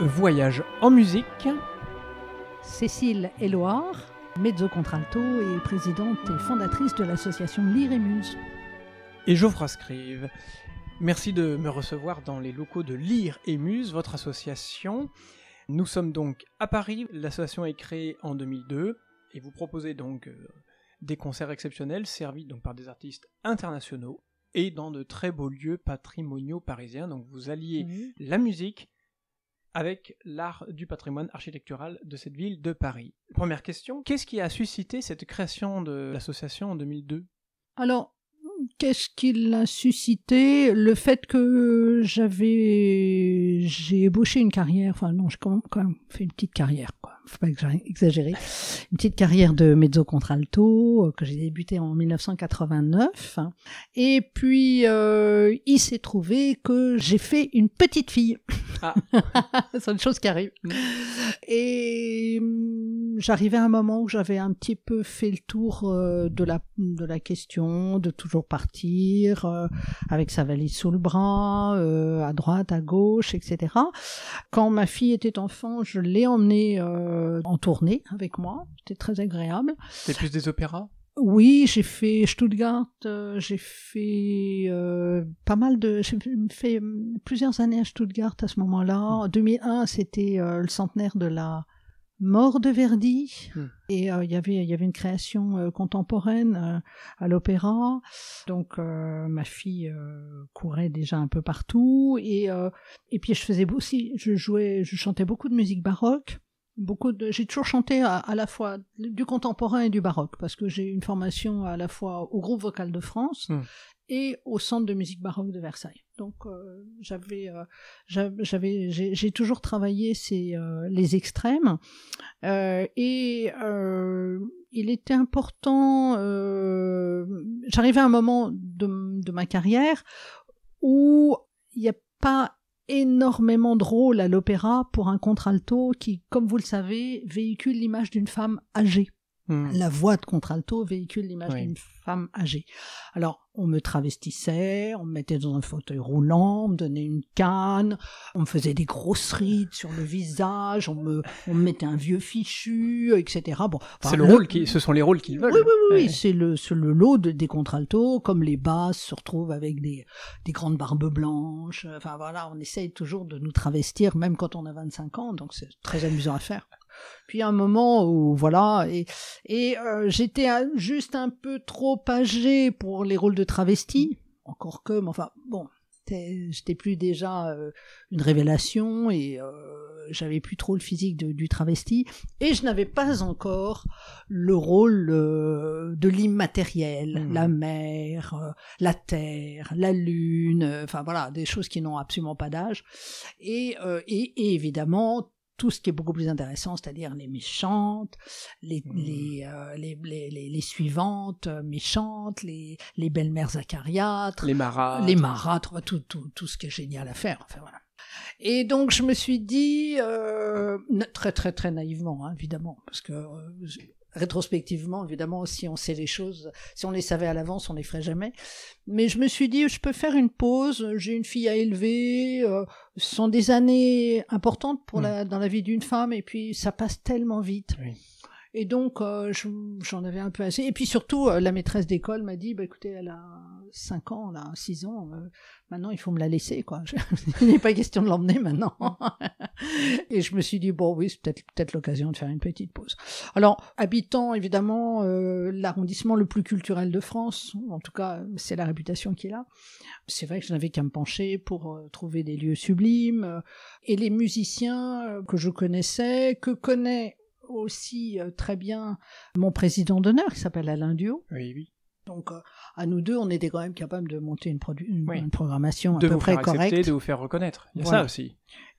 Voyage en musique. Cécile Éloire, mezzo-contralto et présidente et fondatrice de l'association Lire et Muse. Et Geoffroy Scrive. Merci de me recevoir dans les locaux de Lire et Muse, votre association. Nous sommes donc à Paris. L'association est créée en 2002 et vous proposez donc euh, des concerts exceptionnels servis donc par des artistes internationaux et dans de très beaux lieux patrimoniaux parisiens. Donc vous alliez la musique, avec l'art du patrimoine architectural de cette ville de Paris. Première question, qu'est-ce qui a suscité cette création de l'association en 2002 Alors, qu'est-ce qui l'a suscité Le fait que j'avais j'ai ébauché une carrière, enfin non, j'ai quand même fait une petite carrière quoi faut pas exagérer, une petite carrière de mezzo-contralto euh, que j'ai débutée en 1989. Et puis, euh, il s'est trouvé que j'ai fait une petite fille. Ah. C'est une chose qui arrive. Mm. Et mm, j'arrivais à un moment où j'avais un petit peu fait le tour euh, de la, de la question, de toujours partir, avec sa valise sous le bras, à droite, à gauche, etc. Quand ma fille était enfant, je l'ai emmenée... Euh, en tournée avec moi. C'était très agréable. C'était plus des opéras oui, j'ai fait Stuttgart, euh, j'ai fait euh, pas mal de. J'ai fait plusieurs années à Stuttgart à ce moment-là. 2001, hmm. c'était le centenaire de la mort de Verdi. Hmm. Et y il y avait une création contemporaine à l'opéra. Donc ma fille courait déjà un peu partout. Et, et puis je faisais aussi. Je jouais, je chantais beaucoup de musique baroque beaucoup de, j'ai toujours chanté à, la fois du contemporain et du baroque parce que j'ai une formation à la fois au groupe vocal de France hmm. et au centre de musique baroque de Versailles. Donc euh, j'avais euh, j'avais j'ai toujours travaillé ces euh, les extrêmes et il était important j'arrivais à un moment de, de ma carrière où il n'y a pas énormément de à l'opéra pour un contralto qui, comme vous le savez, véhicule l'image d'une femme âgée. Hmm. La voix de contralto véhicule l'image d'une femme âgée. Alors, on me travestissait, on me mettait dans un fauteuil roulant, on me donnait une canne, on me faisait des grosses rides sur le visage, on me, mettait un vieux fichu, etc. Bon, c'est le, rôle qui, ce sont les rôles qu'ils veulent. Oui, oui, oui, c'est le, le, lot des contralto comme les basses se retrouvent avec des, des grandes barbes blanches. Enfin voilà, on essaye toujours de nous travestir, même quand on a 25 ans, donc c'est très amusant à faire puis un moment où voilà et, euh, j'étais juste un peu trop âgée pour les rôles de travesti encore que enfin bon j'étais plus déjà euh, une révélation et euh, j'avais plus trop le physique du travesti et je n'avais pas encore le rôle de l'immatériel, mmh. la mer, la terre, la lune, enfin voilà, des choses qui n'ont absolument pas d'âge. et, et, évidemment, tout ce qui est beaucoup plus intéressant, c'est-à-dire les méchantes, les, mmh. euh, les, les, suivantes euh, méchantes, les, les belles-mères acariâtres, les marâtres, tout, tout, tout ce qui est génial à faire. Enfin, voilà. Et donc je me suis dit, euh, très très très naïvement, hein, évidemment, parce que rétrospectivement, évidemment, si on sait les choses, si on les savait à l'avance, on les ferait jamais. Mais je me suis dit, je peux faire une pause. J'ai une fille à élever. Euh, ce sont des années importantes pour hmm. dans la vie d'une femme, et puis ça passe tellement vite. Et donc, euh, j'en avais un peu assez. Et puis surtout, euh, la maîtresse d'école m'a dit, bah, écoutez, elle a 5 ans, elle a 6 ans, euh, maintenant il faut me la laisser, quoi. il n'est pas question de l'emmener maintenant. et je me suis dit, bon, oui, c'est peut-être peut, l'occasion de faire une petite pause. Alors, habitant évidemment l'arrondissement le plus culturel de France, en tout cas, c'est la réputation qu'il a, c'est vrai que je n'avais qu'à me pencher pour trouver des lieux sublimes. et les musiciens que je connaissais, que connaît aussi euh, très bien mon président d'honneur qui s'appelle Alain Duo. Oui, oui. Donc, euh, à nous deux, on était quand même capable de monter une, une, une programmation à de peu près correcte. de vous faire reconnaître. Il y a ça aussi.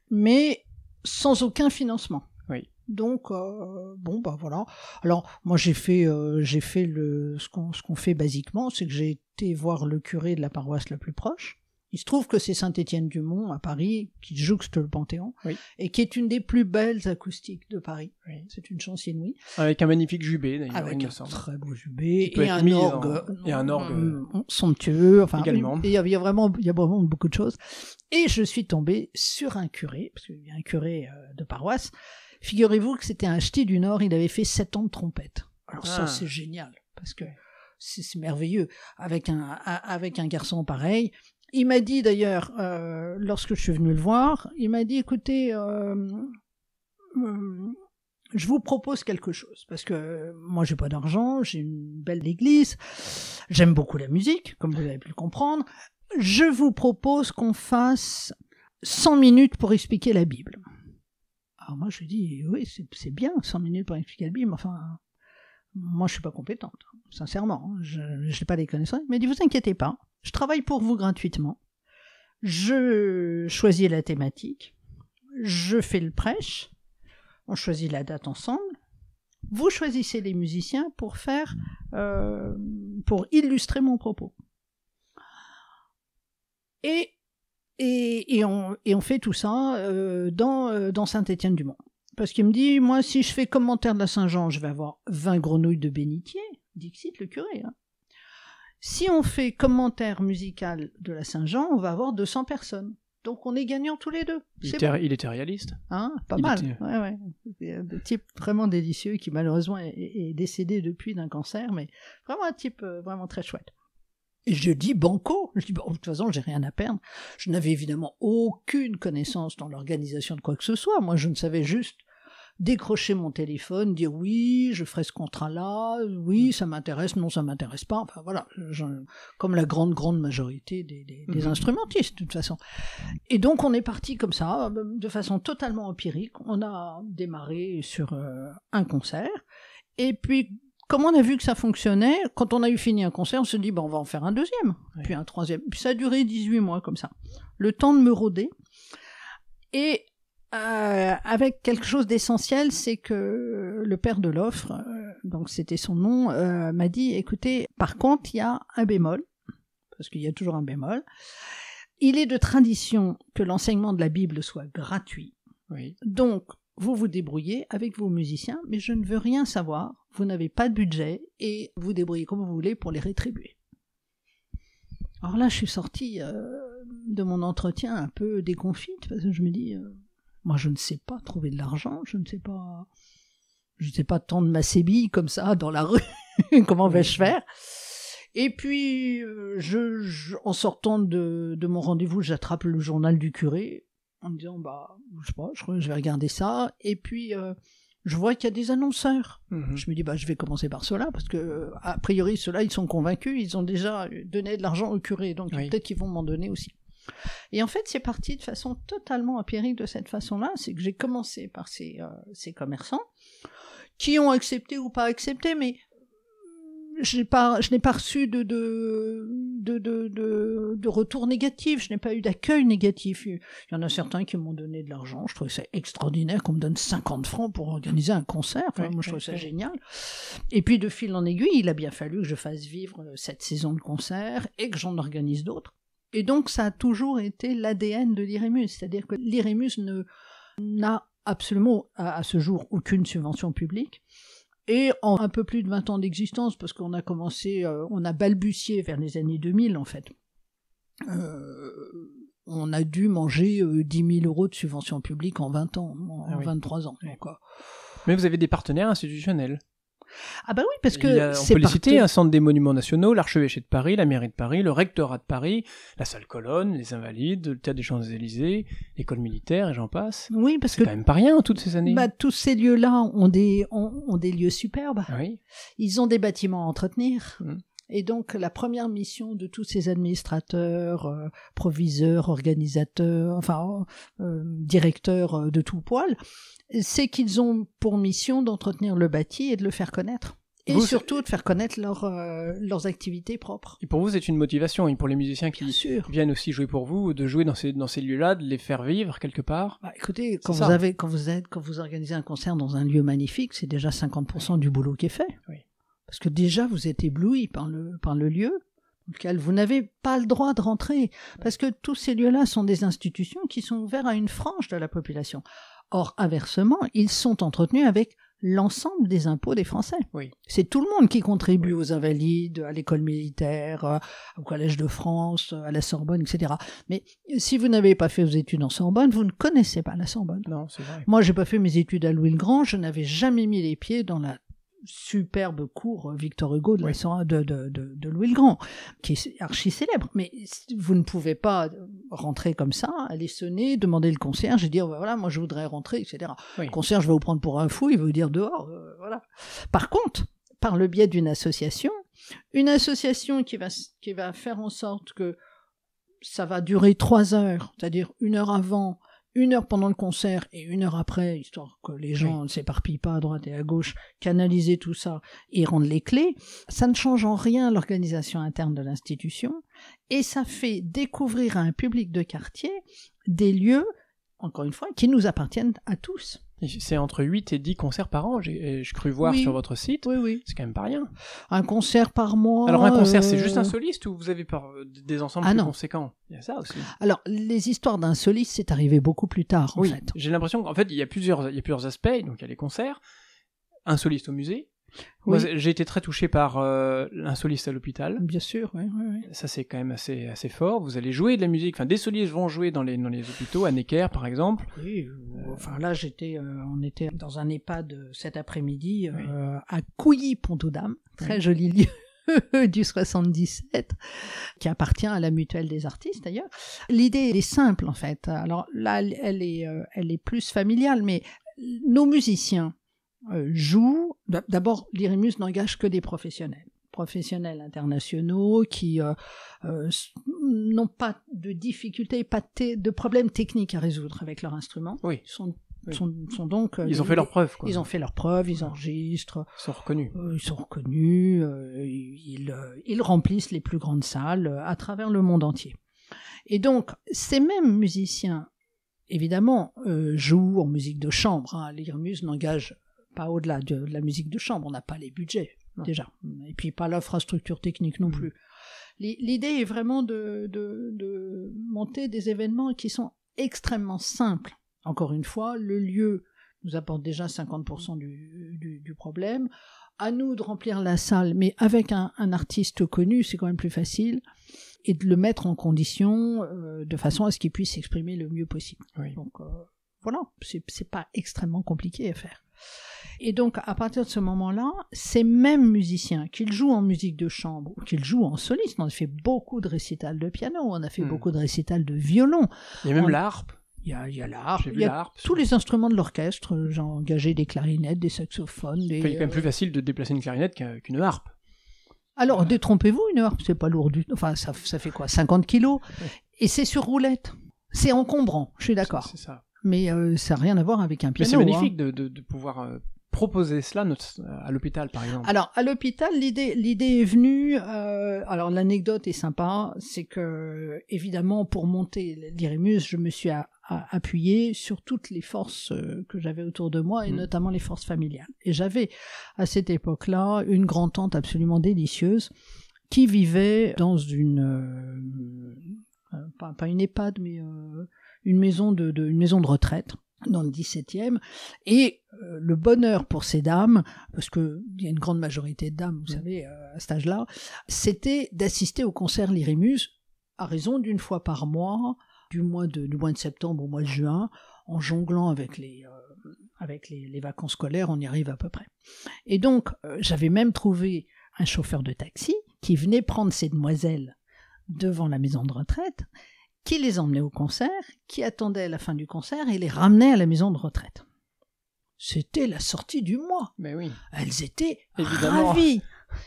Mais sans aucun financement. Oui. Donc euh, bon bah voilà. Alors moi j'ai fait j'ai fait le ce qu'on fait basiquement, c'est que j'ai été voir le curé de la paroisse la plus proche il se trouve que c'est Saint-Étienne-du-Mont à Paris qui jouxte le Panthéon et qui est une des plus belles acoustiques de Paris. C'est une chance inouïe. Avec un magnifique jubé d'ailleurs. Avec un très beau jubé et un, mm, orgue, et un, orgue, somptueux. Enfin, également. Il y, a, vraiment, il y vraiment beaucoup de choses. Et je suis tombé sur un curé parce qu'il y a un curé euh, de paroisse. Figurez-vous que c'était un ch'ti du Nord. Il avait fait sept ans de trompette. Alors ça ah. c'est génial parce que c'est merveilleux avec un avec un garçon pareil il m'a dit d'ailleurs, euh, lorsque je suis venu le voir, il m'a dit, écoutez, euh, euh, je vous propose quelque chose parce que moi j'ai pas d'argent, j'ai une belle église, j'aime beaucoup la musique, comme vous avez pu le comprendre. Je vous propose qu'on fasse 100 minutes pour expliquer la Bible. Alors moi je lui dis oui c'est bien 100 minutes pour expliquer la Bible, enfin moi je suis pas compétente, hein, sincèrement, hein. je n'ai pas les connaissances. Mais il dit vous inquiétez pas, je travaille pour vous gratuitement, je choisis la thématique, je fais le prêche, on choisit la date ensemble, vous choisissez les musiciens pour faire, euh, pour illustrer mon propos. Et, et, et, on, fait tout ça euh, dans, euh, dans Saint-Étienne-du-Mont. Parce qu'il me dit, moi, si je fais commentaire de la Saint-Jean, je vais avoir 20 grenouilles de bénitier. Dixit, le curé. Hein. Si on fait commentaire musical de la Saint-Jean, on va avoir 200 personnes. Donc on est gagnant tous les deux. Il, était, réaliste. Hein pas mal. Un type vraiment délicieux qui malheureusement est, décédé depuis d'un cancer, mais vraiment un type euh, vraiment très chouette. Et je dis banco. Je dis, de toute façon, j'ai rien à perdre. Je n'avais évidemment aucune connaissance dans l'organisation de quoi que ce soit. Moi, je ne savais juste décrocher mon téléphone, dire oui, je ferai ce contrat-là, oui, mm. ça m'intéresse, non, ça m'intéresse pas. Enfin voilà, comme la grande, grande majorité des, mm-hmm. instrumentistes, de toute façon. Et donc on est parti comme ça, de façon totalement empirique. On a démarré sur euh, un concert. Et puis, comme on a vu que ça fonctionnait, quand on a eu fini un concert, on se dit, bon, on va en faire un deuxième, puis un troisième. Puis ça a duré 18 mois comme ça. Le temps de me rôder. Et euh, avec quelque chose d'essentiel, c'est que le père de l'offre, euh, donc c'était son nom, euh, m'a dit, écoutez, par contre, il y a un bémol, parce qu'il y a toujours un bémol. Il est de tradition que l'enseignement de la Bible soit gratuit. Donc, vous vous débrouillez avec vos musiciens, mais je ne veux rien savoir, vous n'avez pas de budget, et vous débrouillez comme vous voulez pour les rétribuer. Alors là, je suis sortie de mon entretien un peu déconfite, parce que je me dis, moi, je ne sais pas trouver de l'argent, je ne sais pas, je sais pas tendre ma sébille comme ça dans la rue. Comment vais-je faire Et puis, euh, je, en sortant de, mon rendez-vous, j'attrape le journal du curé en me disant bah, je sais pas, je, vais regarder ça. Et puis, euh, je vois qu'il y a des annonceurs. Mhm. Je me dis bah, je vais commencer par cela parce que euh, a priori ceux-là ils sont convaincus, ils ont déjà donné de l'argent au curé, donc peut-être qu'ils vont m'en donner aussi. Et en fait, c'est parti de façon totalement empirique de cette façon-là. C'est que j'ai commencé par ces, euh, commerçants qui ont accepté ou pas accepté, mais je n'ai pas reçu de, de, de, retour négatif, je n'ai pas eu d'accueil négatif. Il y en a certains qui m'ont donné de l'argent, je trouvais ça extraordinaire qu'on me donne 50 francs pour organiser un concert, moi je trouve ça génial. Et puis de fil en aiguille, il a bien fallu que je fasse vivre cette saison de concert et que j'en organise d'autres. Et donc ça a toujours été l'ADN de l'IREMUS. c'est-à-dire que l'IREMUS n'a absolument à, ce jour aucune subvention publique. Et en un peu plus de 20 ans d'existence, parce qu'on a commencé, euh, on a balbutié vers les années 2000 en fait, euh, on a dû manger 10 euh, 000 euros de subvention publique en 20 ans, en, 23 ah ans. Mais vous avez des partenaires institutionnels ah bah oui, parce que c'est On peut un centre des monuments nationaux, l'archevêché de Paris, la mairie de Paris, le rectorat de Paris, la salle Colonne, les Invalides, le théâtre des Champs-Élysées, l'école militaire, et j'en passe. Oui, parce que... C'est quand même pas rien, toutes ces années. Bah, tous ces lieux-là ont des, ont, des lieux superbes. Oui. Ils ont des bâtiments à entretenir. Mmh. Et donc la première mission de tous ces administrateurs, euh, proviseurs, organisateurs, enfin euh, directeurs euh, de tout poil, c'est qu'ils ont pour mission d'entretenir le bâti et de le faire connaître. Et surtout de faire connaître leur, leurs activités propres. Et pour vous, c'est une motivation, et pour les musiciens qui viennent aussi jouer pour vous, de jouer dans ces, dans ces lieux-là, de les faire vivre quelque part. Bah, écoutez, quand vous, avez, quand, vous êtes, quand vous organisez un concert dans un lieu magnifique, c'est déjà 50% du boulot qui est fait. Oui parce que déjà vous êtes ébloui par le, par le lieu dans vous n'avez pas le droit de rentrer, parce que tous ces lieux-là sont des institutions qui sont ouvertes à une frange de la population. Or, inversement, ils sont entretenus avec l'ensemble des impôts des Français. Oui. C'est tout le monde qui contribue aux invalides, à l'école militaire, euh, au Collège de France, euh, à la Sorbonne, etc. Mais si vous n'avez pas fait vos études en Sorbonne, vous ne connaissez pas la Sorbonne. Non, c'est vrai. Moi, j'ai pas fait mes études à Louis-le-Grand, je n'avais jamais mis les pieds dans la superbe cours euh, Victor Hugo de, Louis le Grand, qui est archi célèbre. Mais vous ne pouvez pas euh, rentrer comme ça, aller sonner, demander le concierge et dire bah, voilà, moi je voudrais rentrer, etc. Le concierge va vous prendre pour un fou, il va vous dire dehors, euh, voilà. Par contre, par le biais d'une association, une association qui va, qui va faire en sorte que ça va durer trois heures, c'est-à-dire une heure avant, une heure pendant le concert et une heure après, histoire que les gens ne s'éparpillent pas à droite et à gauche, canaliser tout ça et rendre les clés, ça ne change en rien l'organisation interne de l'institution et ça fait découvrir à un public de quartier des lieux, encore une fois, qui nous appartiennent à tous. C'est entre 8 et 10 concerts par an, je euh, cru voir sur votre site. C'est quand même pas rien. Un concert par mois. Alors un concert, c'est juste un euh, soliste ou vous avez euh, des ensembles ah plus conséquents Il y a ça aussi. Alors les histoires d'un soliste, c'est arrivé beaucoup plus tard. J'ai l'impression qu'en fait, il y, a plusieurs, il y a plusieurs aspects. Donc il y a les concerts, un soliste au musée, j'ai été très touché par un euh, soliste à l'hôpital. Bien sûr, Ça, c'est quand même assez, assez fort. Vous allez jouer de la musique. Enfin, des solistes vont jouer dans les, dans les hôpitaux, à Necker, par exemple. Oui, euh, enfin là, j'étais, euh, on était dans un EHPAD cet après-midi à Couilly-Pont-aux-Dames. Très joli lieu du 77, qui appartient à la mutuelle des artistes d'ailleurs. L'idée est simple en fait. Alors là, elle est, elle est plus familiale, mais nos musiciens, euh, joue. D'abord, l'Irimus n'engage que des professionnels professionnels internationaux qui euh, euh, n'ont pas de difficultés, pas de problèmes techniques à résoudre avec leur instrument. Oui. Ils sont, donc ils ont fait leur preuve ils ont fait leur preuve, ils enregistrent ils sont reconnus ils sont reconnus ils, remplissent les plus grandes salles à travers le monde entier et donc ces mêmes musiciens évidemment jouent en musique de chambre hein. l'irimus n'engage au-delà de, la musique de chambre, on n'a pas les budgets déjà, et puis pas l'infrastructure technique non mm. plus. L'idée est vraiment de, monter des événements qui sont extrêmement simples. Encore une fois, le lieu nous apporte déjà 50% du, du, problème. À nous de remplir la salle, mais avec un, artiste connu, c'est quand même plus facile et de le mettre en condition euh, de façon à ce qu'il puisse s'exprimer le mieux possible. Donc euh, voilà, voilà, c'est pas extrêmement compliqué à faire. Et donc, à partir de ce moment-là, ces mêmes musiciens, qu'ils jouent en musique de chambre ou qu'ils jouent en soliste, on a fait beaucoup de récitals de piano, on a fait hmm. beaucoup de récitals de violon. Il y a même l'harpe Il y a, il tous les instruments de l'orchestre. J'ai euh, engagé des clarinettes, des saxophones. Des... il est quand même euh, plus facile de déplacer une clarinette qu'une harpe. Alors, détrompez-vous, une harpe, c'est pas lourd Enfin, ça, ça fait quoi 50 kilos Et c'est sur roulette. C'est encombrant, je suis d'accord. C'est ça mais euh, ça n'a rien à voir avec un piano. Mais c'est magnifique hein. de, pouvoir euh, proposer cela euh, à l'hôpital, par exemple. Alors, à l'hôpital, l'idée, l'idée est venue. alors, l'anecdote est sympa, c'est que, évidemment, pour monter l'Irémus, je me suis appuyé sur toutes les forces que j'avais autour de moi, et hmm. notamment les forces familiales. Et j'avais, à cette époque-là, une grand-tante absolument délicieuse qui vivait dans une. Pas, une EHPAD, mais une maison de, maison de retraite dans le 17e. Et euh, le bonheur pour ces dames, parce qu'il y a une grande majorité de dames, vous mm. savez, euh, à cet âge-là, c'était d'assister au concert Lyrimus à raison d'une fois par mois, du mois de, du mois de septembre au mois de juin, en jonglant avec les, euh, avec les, vacances scolaires, on y arrive à peu près. Et donc, j'avais même trouvé un chauffeur de taxi qui venait prendre ces demoiselles devant la maison de retraite qui les emmenait au concert, qui attendait la fin du concert et les ramenait à la maison de retraite. C'était la sortie du mois. Mais oui. Elles étaient ravies.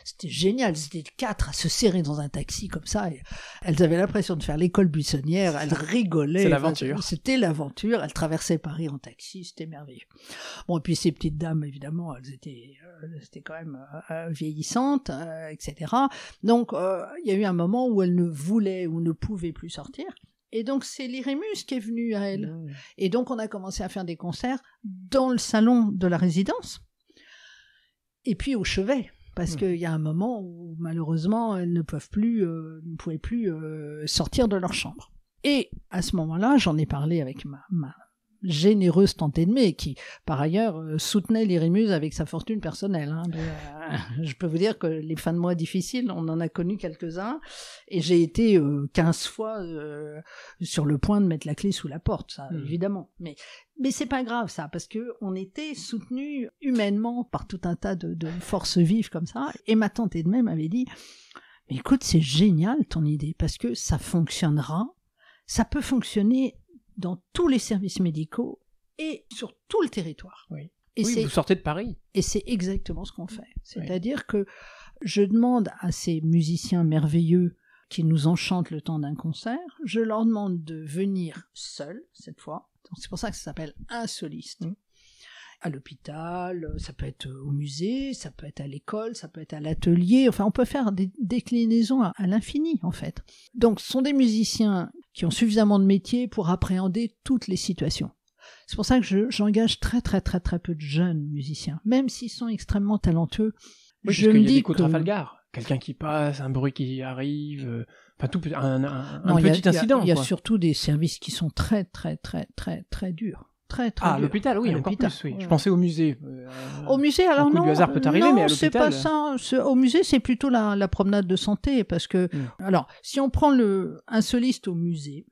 C'était génial, c'était quatre à se serrer dans un taxi comme ça. elles avaient l'impression de faire l'école buissonnière, elles rigolaient. l'aventure. c'était l'aventure, elles traversaient Paris en taxi, c'était merveilleux. Bon, et puis ces petites dames, évidemment, elles étaient, euh, quand même euh, euh, vieillissantes, etc. Donc, il y a eu un moment où elles ne voulaient ou ne pouvaient plus sortir. Et donc, c'est l'Irémus qui est venu à elles mmh. Et donc, on a commencé à faire des concerts dans le salon de la résidence. Et puis au chevet parce hmm. qu'il y a un moment où malheureusement elles ne peuvent plus, euh, ne pouvaient plus euh, sortir de leur chambre. Et à ce moment-là, j'en ai parlé avec ma, ma, généreuse de mai qui par ailleurs euh, soutenait les l'Irémuse avec sa fortune personnelle. Hein, euh, je peux vous dire que les fins de mois difficiles, on en a connu quelques-uns, et j'ai été 15 euh, fois sur le point de mettre la clé sous la porte, hmm. évidemment. Mais mais c'est pas grave ça, parce que on était soutenu humainement par tout un tas de, forces vives comme ça. Et ma tante de dit, mais écoute, c'est génial ton idée, parce que ça fonctionnera ça peut fonctionner dans tous les services médicaux et sur tout le territoire. Oui. Et vous sortez de Paris. Et c'est exactement ce qu'on fait. C'est-à-dire que je demande à ces musiciens merveilleux qui nous enchantent le temps d'un concert, je leur demande de venir seuls cette fois. C'est pour ça que ça s'appelle un soliste. Mm à l'hôpital, euh, ça peut être euh, au musée, ça peut être à l'école, ça peut être à l'atelier, enfin on peut faire des déclinaisons à, l'infini en fait. Donc ce sont des musiciens qui ont suffisamment de métiers pour appréhender toutes les situations. C'est pour ça que j'engage très très très très peu de jeunes musiciens, même s'ils sont extrêmement talentueux. je me dis y a des coups Trafalgar, quelqu'un qui passe, un bruit qui arrive, euh, enfin tout un, petit incident. Il y y a surtout des services qui sont très très très très très durs ah, à l'hôpital, oui, encore plus, oui. Je pensais au musée. Euh, au musée, alors non, hasard peut arriver, mais à c'est pas ça. Au musée, c'est plutôt la, promenade de santé, parce que, mm. alors, si on prend le, un soliste au musée,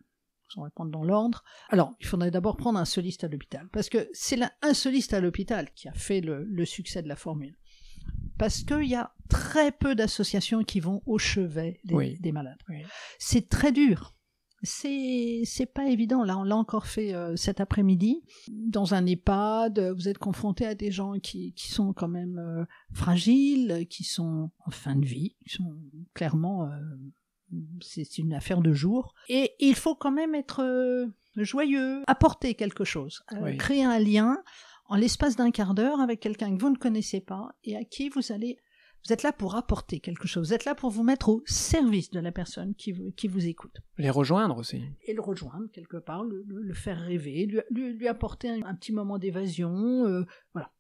on va prendre dans l'ordre. Alors, il faudrait d'abord prendre un soliste à l'hôpital, parce que c'est un soliste à l'hôpital qui a fait le, succès de la formule parce qu'il y a très peu d'associations qui vont au chevet des, malades. C'est très dur c'est c'est pas évident. Là, on l'a encore fait euh, cet après-midi dans un EHPAD. Vous êtes confronté à des gens qui qui sont quand même euh, fragiles, qui sont en fin de vie, qui sont clairement euh, c'est une affaire de jour. Et il faut quand même être joyeux, apporter quelque chose, créer un lien en l'espace d'un quart d'heure avec quelqu'un que vous ne connaissez pas et à qui vous allez vous êtes là pour apporter quelque chose. Vous êtes là pour vous mettre au service de la personne qui vous, écoute. Les rejoindre aussi. Et le rejoindre quelque part, le, faire rêver, lui, apporter un, petit moment d'évasion. Euh, voilà.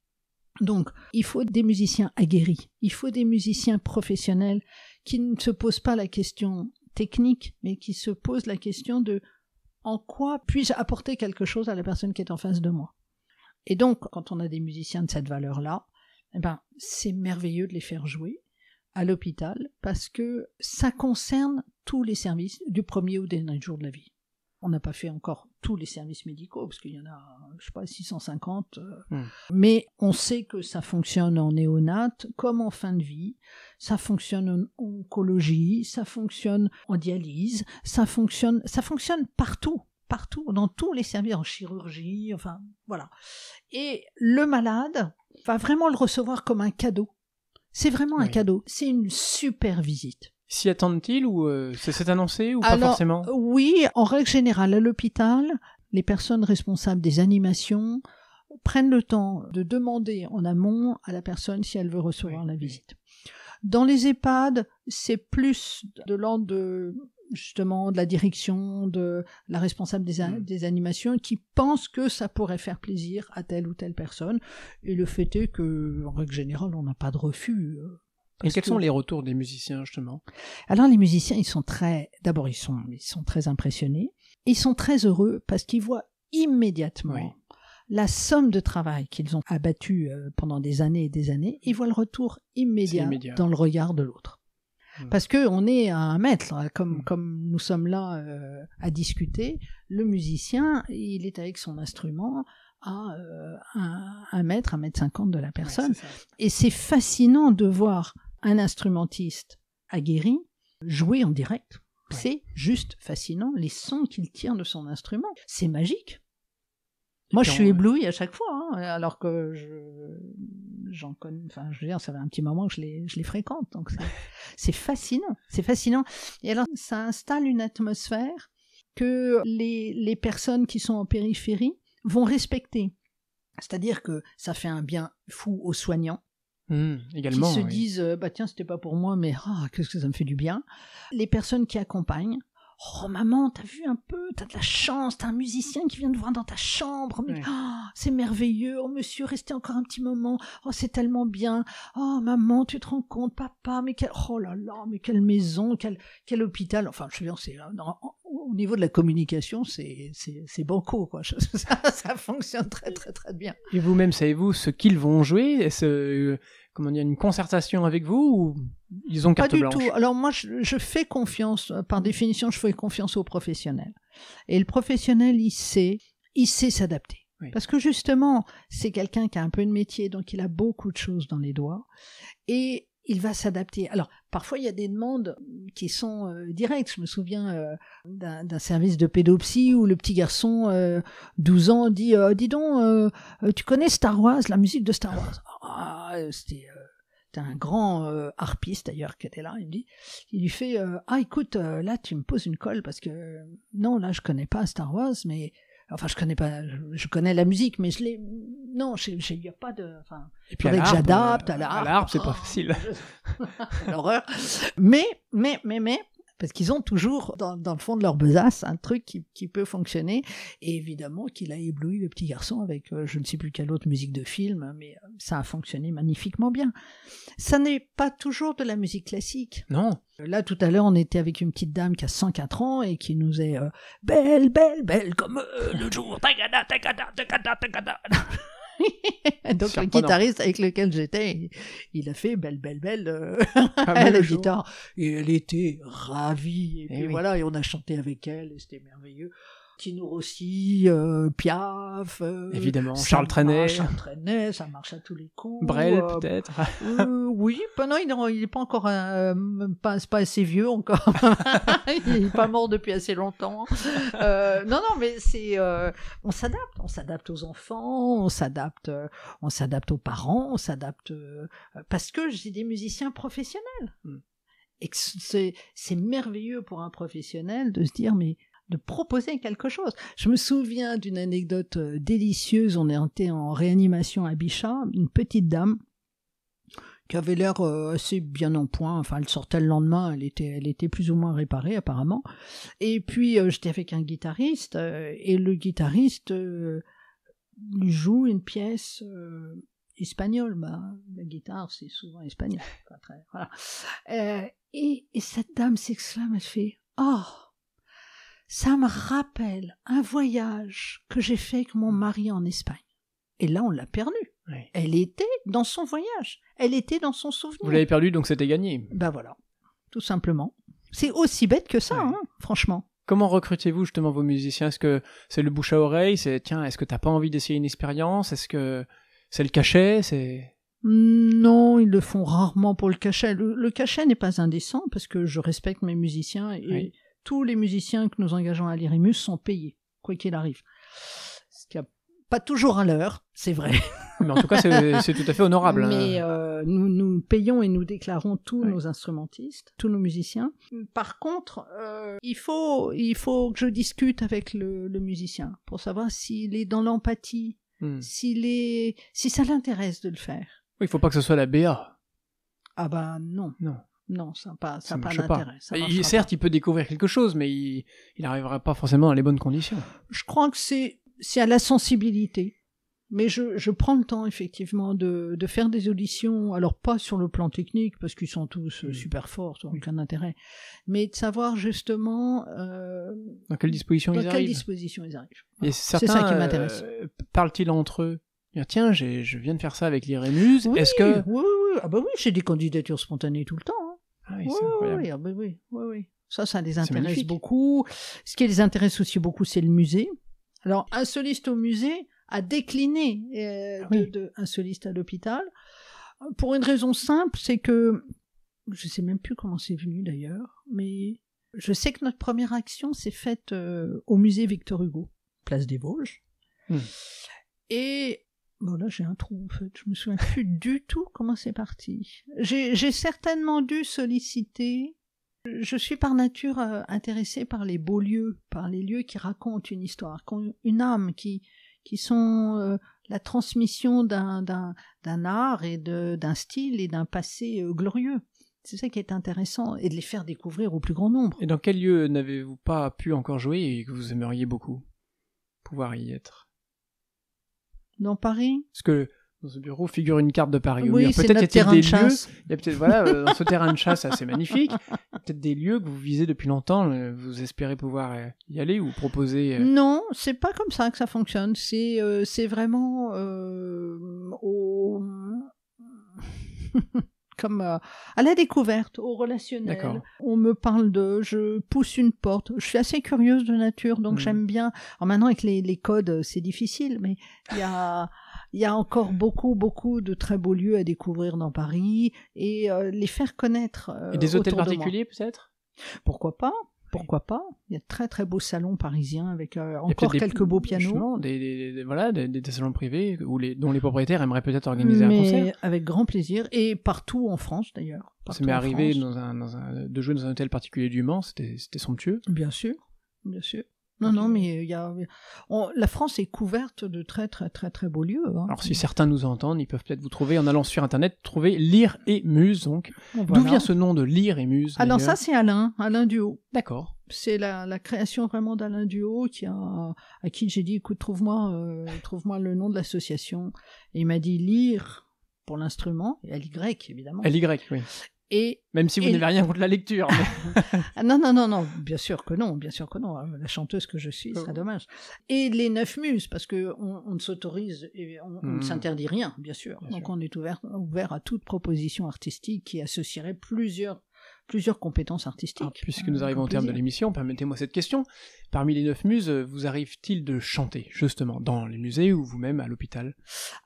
Donc, il faut des musiciens aguerris. Il faut des musiciens professionnels qui ne se posent pas la question technique, mais qui se posent la question de en quoi puis-je apporter quelque chose à la personne qui est en face de moi. Et donc, quand on a des musiciens de cette valeur-là, eh ben, c'est merveilleux de les faire jouer à l'hôpital parce que ça concerne tous les services du premier au dernier jour de la vie. On n'a pas fait encore tous les services médicaux parce qu'il y en a, je sais pas, 650. Euh. Hmm. Mais on sait que ça fonctionne en néonate comme en fin de vie. Ça fonctionne en oncologie, ça fonctionne en dialyse, ça fonctionne, ça fonctionne partout partout, dans tous les services, en chirurgie, enfin voilà. Et le malade, va vraiment le recevoir comme un cadeau. C'est vraiment un cadeau. C'est une super visite. S'y attendent-ils ou c'est euh, annoncé ou pas forcément Oui, en règle générale, à l'hôpital, les personnes responsables des animations prennent le temps de demander en amont à la personne si elle veut recevoir la visite. Dans les EHPAD, c'est plus de l'ordre de justement de la direction, de la responsable des, mm. des, animations, qui pense que ça pourrait faire plaisir à telle ou telle personne. Et le fait est que, en règle générale, on n'a pas de refus. Euh, et quels sont les retours des musiciens justement Alors les musiciens, ils sont très, d'abord ils sont, ils sont très impressionnés. Ils sont très heureux parce qu'ils voient immédiatement la somme de travail qu'ils ont abattue euh, pendant des années et des années. Ils voient le retour immédiat. dans le regard de l'autre. Mm. Parce que on est un mètre, mm. comme, nous sommes là euh, à discuter, le musicien, il est avec son instrument à euh, un, mètre, un mètre cinquante de la personne. et c'est fascinant de voir un instrumentiste aguerri jouer en direct. C'est juste fascinant les sons qu'il tire de son instrument. C'est magique. Moi, je suis euh, éblouie à chaque fois, hein, alors que j'en connais, enfin, je veux dire, ça fait un petit moment que je les, je les fréquente, donc c'est fascinant, c'est fascinant. Et alors, ça installe une atmosphère que les, personnes qui sont en périphérie vont respecter. C'est-à-dire que ça fait un bien fou aux soignants. Mmh, également, qui se disent, bah tiens, c'était pas pour moi, mais ah, qu'est-ce que ça me fait du bien. Les personnes qui accompagnent, Oh maman, t'as vu un peu, t'as de la chance, t'as un musicien qui vient de voir dans ta chambre. Mais... Oh, c'est merveilleux. Oh monsieur, restez encore un petit moment. Oh c'est tellement bien. Oh maman, tu te rends compte, papa, mais quel... oh là là, mais quelle maison, quel, quel hôpital. Enfin, je veux c'est euh, au niveau de la communication, c'est c'est banco quoi. Ça, ça, fonctionne très très très bien. Et vous-même savez-vous ce qu'ils vont jouer, euh, y a une concertation avec vous ou ils ont carte Pas du tout. Alors moi, je, fais confiance, euh, par définition, je fais confiance aux professionnels. Et le professionnel, il sait, il sait s'adapter. Parce que justement, c'est quelqu'un qui a un peu de métier, donc il a beaucoup de choses dans les doigts. Et il va s'adapter. Alors, Parfois, il y a des demandes qui sont euh, directes. Je me souviens euh, d'un service de pédopsie où le petit garçon, 12 euh, ans, dit Dis donc, tu connais Star Wars, la musique de Star Wars ah, C'était un grand harpiste d'ailleurs qui était là. Il dit Il lui fait Ah, écoute, là, tu me poses une colle parce que non, là, je connais pas Star Wars, mais enfin je connais pas je connais la musique mais je l'ai non il n'y a pas de enfin, et puis à que j'adapte à l'harpe, c'est pas oh, facile L'horreur. Mais, mais, mais, mais, parce qu'ils ont toujours dans, le fond de leur besace un truc qui, peut fonctionner. Et évidemment qu'il a ébloui le petit garçon avec euh, je ne sais plus quelle autre musique de film, mais euh, ça a fonctionné magnifiquement bien. Ça n'est pas toujours de la musique classique. Non. Là, tout à l'heure, on était avec une petite dame qui a 104 ans et qui nous est euh, belle, belle, belle comme le jour. Donc le guitariste avec lequel j'étais, il a fait belle, belle, belle euh, guitare. Et elle était ravie. Et, eh puis voilà, et on a chanté avec elle, et c'était merveilleux. Tino Rossi, euh, Piaf. Euh, Évidemment, Charles Trenet. Charles Trenet, ça marche à tous les coups. Brel, euh, peut-être. oui, non, il n'est pas encore pas, assez vieux encore. il n'est pas mort depuis assez longtemps. non, non, mais c'est. on s'adapte. On s'adapte aux enfants, on s'adapte, on s'adapte aux parents, on s'adapte. parce que j'ai des musiciens professionnels. Hmm. Et c'est merveilleux pour un professionnel de se dire, mais de proposer quelque chose. Je me souviens d'une anecdote euh, délicieuse. On était en réanimation à Bichat, une petite dame qui avait l'air euh, assez bien en point. Enfin, elle sortait le lendemain, elle était, elle était plus ou moins réparée apparemment. Et puis euh, j'étais avec un guitariste et le guitariste lui joue une pièce espagnole. Bah, la guitare, c'est souvent espagnol. et, cette dame s'exclame, elle fait Oh ça me rappelle un voyage que j'ai fait avec mon mari en Espagne. Et là, on l'a perdue. Elle était dans son voyage. Elle était dans son souvenir. Vous l'avez perdue, donc c'était gagné. Ben voilà, tout simplement. C'est aussi bête que ça, hein, franchement. Comment recrutez-vous justement vos musiciens Est-ce que c'est le bouche à oreille C'est tiens, est-ce que t'as pas envie d'essayer une expérience Est-ce que c'est le cachet C'est mm, non, ils le font rarement pour le cachet. Le, cachet n'est pas indécent parce que je respecte mes musiciens et tous les musiciens que nous engageons à l'Irimus sont payés, quoi qu'il arrive. Ce qui n'est pas toujours à l'heure, c'est vrai. Mais en tout cas, c'est tout à fait honorable. Hein. Mais euh, nous, nous, payons et nous déclarons tous nos instrumentistes, tous nos musiciens. Par contre, euh, il, faut, il faut que je discute avec le, musicien pour savoir s'il est dans l'empathie, hmm. s'il est, si ça l'intéresse de le faire. Il ne faut pas que ce soit la BA. Ah ben non. Non non, ça n'a pas, pas d'intérêt. Certes, il peut découvrir quelque chose, mais il n'arrivera pas forcément à les bonnes conditions. Je crois que c'est à la sensibilité. Mais je, prends le temps effectivement de, faire des auditions, alors pas sur le plan technique, parce qu'ils sont tous euh, super forts, ça n'a aucun intérêt, mais de savoir justement euh, dans quelle disposition, dans ils, quelle arrivent. disposition ils arrivent. C'est ça qui m'intéresse. parle euh, Parlent-ils entre eux ah, Tiens, je viens de faire ça avec les oui, est-ce que... oui, ah bah oui, j'ai des candidatures spontanées tout le temps. Hein. Ah oui, ah ben oui, oui, Ça, ça les intéresse beaucoup. Ce qui les intéresse aussi beaucoup, c'est le musée. Alors, un soliste au musée a décliné euh, ah un soliste à l'hôpital pour une raison simple, c'est que je ne sais même plus comment c'est venu d'ailleurs, mais je sais que notre première action s'est faite euh, au musée Victor Hugo, place des Vosges. Hmm. Et Bon, là, j'ai un trou, en fait. Je me souviens plus du tout comment c'est parti. J'ai certainement dû solliciter. Je suis par nature euh, intéressée par les beaux lieux, par les lieux qui racontent une histoire, une âme, qui, sont euh, la transmission d'un art et d'un style et d'un passé euh, glorieux. C'est ça qui est intéressant, et de les faire découvrir au plus grand nombre. Et dans quel lieu n'avez-vous pas pu encore jouer et que vous aimeriez beaucoup pouvoir y être dans Paris Parce que dans ce bureau figure une carte de Paris. Oui, peut-être y a de lieux. Il y a peut-être voilà euh, dans ce terrain de chasse assez magnifique, peut-être des lieux que vous visez depuis longtemps, euh, vous espérez pouvoir euh, y aller ou proposer. Non, c'est pas comme ça que ça fonctionne. C'est c'est vraiment au comme euh, à la découverte, au relationnel. On me parle de, je pousse une porte. Je suis assez curieuse de nature, donc hmm. j'aime bien. maintenant avec les, codes, c'est difficile, mais il y a il a encore beaucoup, beaucoup de très beaux lieux à découvrir dans Paris et euh, les faire connaître. Euh, et des hôtels particuliers peut-être Pourquoi pas pourquoi pas Il y a de très très beaux salons parisiens avec euh, encore quelques beaux pianos. Des, des, voilà, des, salons privés où les, dont les propriétaires aimeraient peut-être organiser un concert. Avec grand plaisir et partout en France d'ailleurs. Ça m'est arrivé dans un, de jouer dans un hôtel particulier du Mans, c'était somptueux. Bien sûr, bien sûr. Non, non, mais il euh, euh, la France est couverte de très, très, très, très beaux lieux. Hein. Alors, si certains nous entendent, ils peuvent peut-être vous trouver en allant sur Internet, trouver Lire et Muse. Donc, d'où vient ce nom de Lire et Muse Alors, ah, ça c'est Alain, Alain Duo. D'accord. C'est la, création vraiment d'Alain Duo qui a, à qui j'ai dit, écoute, trouve-moi, euh, trouve-moi le nom de l'association. Et il m'a dit Lire pour l'instrument, et L-Y, évidemment. Y oui. Même si vous n'avez rien contre la lecture. Ah, non, non, non, non, bien sûr que non, bien sûr que non. La chanteuse que je suis, c'est oh. dommage. Et les neuf muses, parce que on ne s'autorise, et on, ne hmm. s'interdit rien, bien sûr. Donc on est ouvert, ouvert à toute proposition artistique qui associerait plusieurs plusieurs compétences artistiques. Ah, puisque nous euh, arrivons au terme de l'émission, permettez-moi cette question. Parmi les neuf muses, vous arrive-t-il de chanter, justement, dans les musées ou vous-même à l'hôpital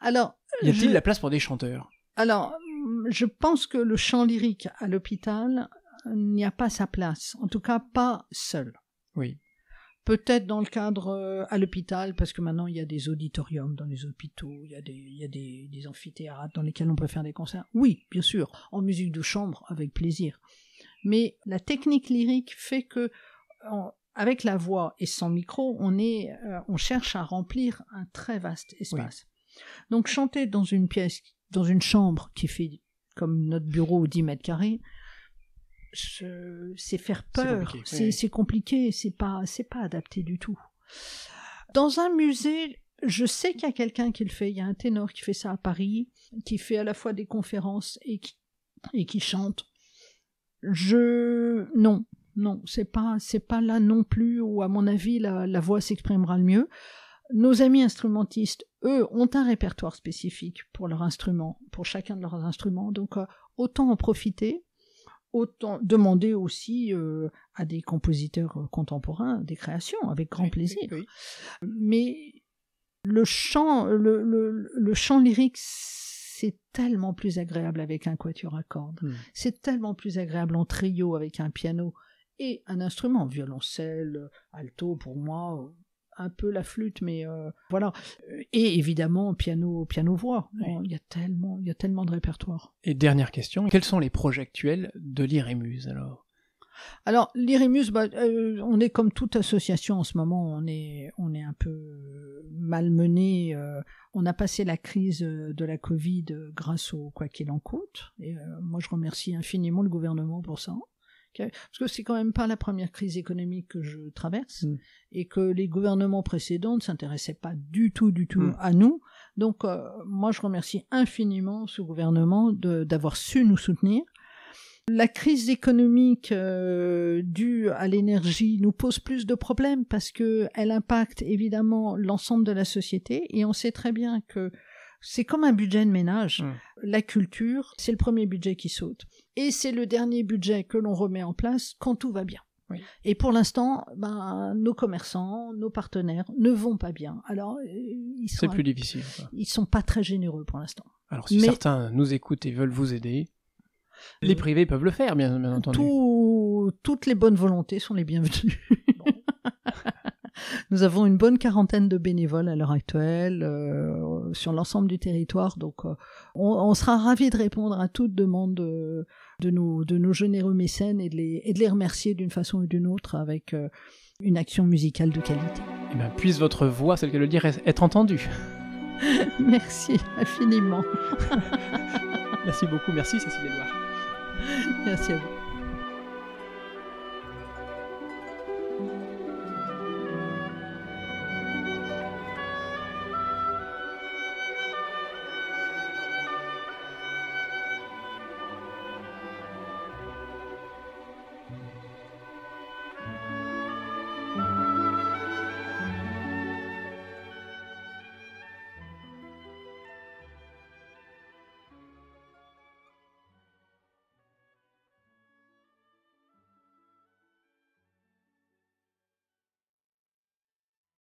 Alors, y a-t-il la place pour des chanteurs Alors, je pense que le chant lyrique à l'hôpital euh, n'y a pas sa place, en tout cas pas seul. Oui. Peut-être dans le cadre euh, à l'hôpital, parce que maintenant il y a des auditoriums dans les hôpitaux, il y a des, amphithéâtres dans lesquels on peut faire des concerts. Oui, bien sûr, en musique de chambre, avec plaisir. Mais la technique lyrique fait que, avec la voix et sans micro, euh, on, cherche à remplir un très vaste espace. Donc chanter dans une pièce dans une chambre qui fait comme notre bureau 10 mètres carrés, c'est faire peur, c'est compliqué, c'est pas c'est pas, adapté du tout. Dans un musée, je sais qu'il y a quelqu'un qui le fait, il y a un ténor qui fait ça à Paris, qui fait à la fois des conférences et qui, et qui chante. Je... Non, non, c'est pas, c'est pas là non plus où, à mon avis, la, la voix s'exprimera le mieux. Nos amis instrumentistes, eux ont un répertoire spécifique pour leur instrument, pour chacun de leurs instruments. Donc euh, autant en profiter, autant demander aussi euh, à des compositeurs euh, contemporains des créations avec grand plaisir. Mais le chant, le, chant lyrique, c'est tellement plus agréable avec un quatuor à cordes. Hmm. C'est tellement plus agréable en trio avec un piano et un instrument, violoncelle, alto pour moi, un peu la flûte, mais euh, voilà. Euh, et évidemment, piano, piano voix. Il y a tellement, il y tellement de répertoire. Et dernière question, quels sont les projets actuels de l'Irémus alors alors, l'Irimus, bah, euh, on est comme toute association en ce moment, on est, on est un peu malmené. on a passé la crise de la Covid grâce au quoi qu'il en coûte. Et moi, je remercie infiniment le gouvernement pour ça parce que c'est quand même pas la première crise économique que je traverse mm. et que les gouvernements précédents ne s'intéressaient pas du tout, du tout mm. à nous. Donc, euh, moi, je remercie infiniment ce gouvernement d'avoir su nous soutenir. La crise économique euh, due à l'énergie nous pose plus de problèmes parce que elle impacte évidemment l'ensemble de la société et on sait très bien que c'est comme un budget de ménage. Mm. La culture, c'est le premier budget qui saute. Et c'est le dernier budget que l'on remet en place quand tout va bien. Et pour l'instant, ben, nos commerçants, nos partenaires ne vont pas bien. Alors, euh, C'est plus difficile. Ils Ils sont pas très généreux pour l'instant. Alors, si certains nous écoutent et veulent vous aider, les euh, privés peuvent le faire, bien, entendu. Toutes les bonnes volontés sont les bienvenues. Nous avons une bonne quarantaine de bénévoles à l'heure actuelle euh, sur l'ensemble du territoire. Donc, euh, on, sera ravis de répondre à toute demande de, nos, de nos généreux mécènes et de les, et de les remercier d'une façon ou d'une autre avec euh, une action musicale de qualité. Et eh bien, puisse votre voix, celle que le dire, être entendue. merci infiniment. merci beaucoup. Merci, Cécile Edouard. Merci à vous.